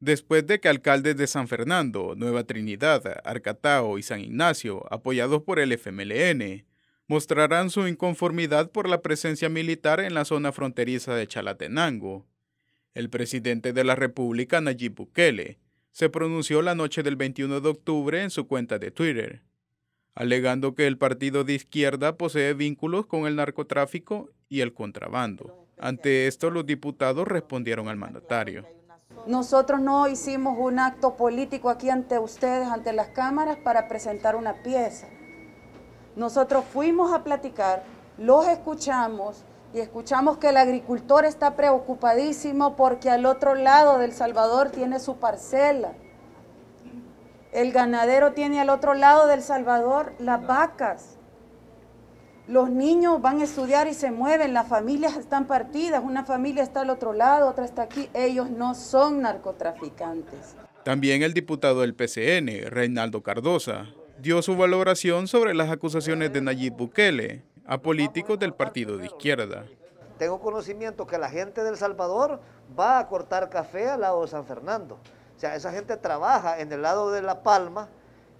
después de que alcaldes de San Fernando, Nueva Trinidad, Arcatao y San Ignacio, apoyados por el FMLN, mostrarán su inconformidad por la presencia militar en la zona fronteriza de Chalatenango. El presidente de la República, Nayib Bukele, se pronunció la noche del 21 de octubre en su cuenta de Twitter, alegando que el partido de izquierda posee vínculos con el narcotráfico y el contrabando. Ante esto, los diputados respondieron al mandatario. Nosotros no hicimos un acto político aquí ante ustedes, ante las cámaras, para presentar una pieza. Nosotros fuimos a platicar, los escuchamos y escuchamos que el agricultor está preocupadísimo porque al otro lado del Salvador tiene su parcela. El ganadero tiene al otro lado del Salvador las vacas los niños van a estudiar y se mueven, las familias están partidas, una familia está al otro lado, otra está aquí, ellos no son narcotraficantes. También el diputado del PCN, Reinaldo Cardosa, dio su valoración sobre las acusaciones de Nayib Bukele a políticos del partido de izquierda. Tengo conocimiento que la gente del Salvador va a cortar café al lado de San Fernando. O sea, esa gente trabaja en el lado de La Palma,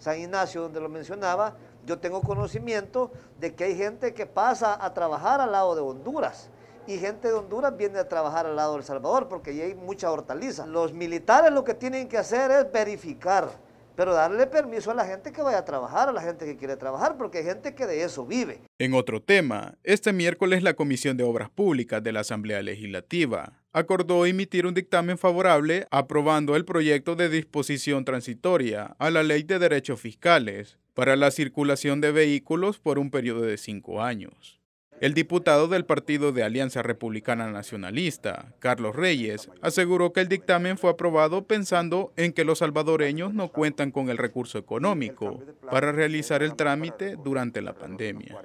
San Ignacio, donde lo mencionaba, yo tengo conocimiento de que hay gente que pasa a trabajar al lado de Honduras y gente de Honduras viene a trabajar al lado de Salvador porque allí hay mucha hortaliza. Los militares lo que tienen que hacer es verificar pero darle permiso a la gente que vaya a trabajar, a la gente que quiere trabajar, porque hay gente que de eso vive. En otro tema, este miércoles la Comisión de Obras Públicas de la Asamblea Legislativa acordó emitir un dictamen favorable aprobando el proyecto de disposición transitoria a la Ley de Derechos Fiscales para la circulación de vehículos por un periodo de cinco años. El diputado del partido de Alianza Republicana Nacionalista, Carlos Reyes, aseguró que el dictamen fue aprobado pensando en que los salvadoreños no cuentan con el recurso económico para realizar el trámite durante la pandemia.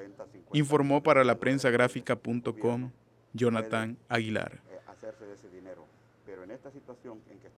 Informó para la prensa gráfica.com Jonathan Aguilar. Eh,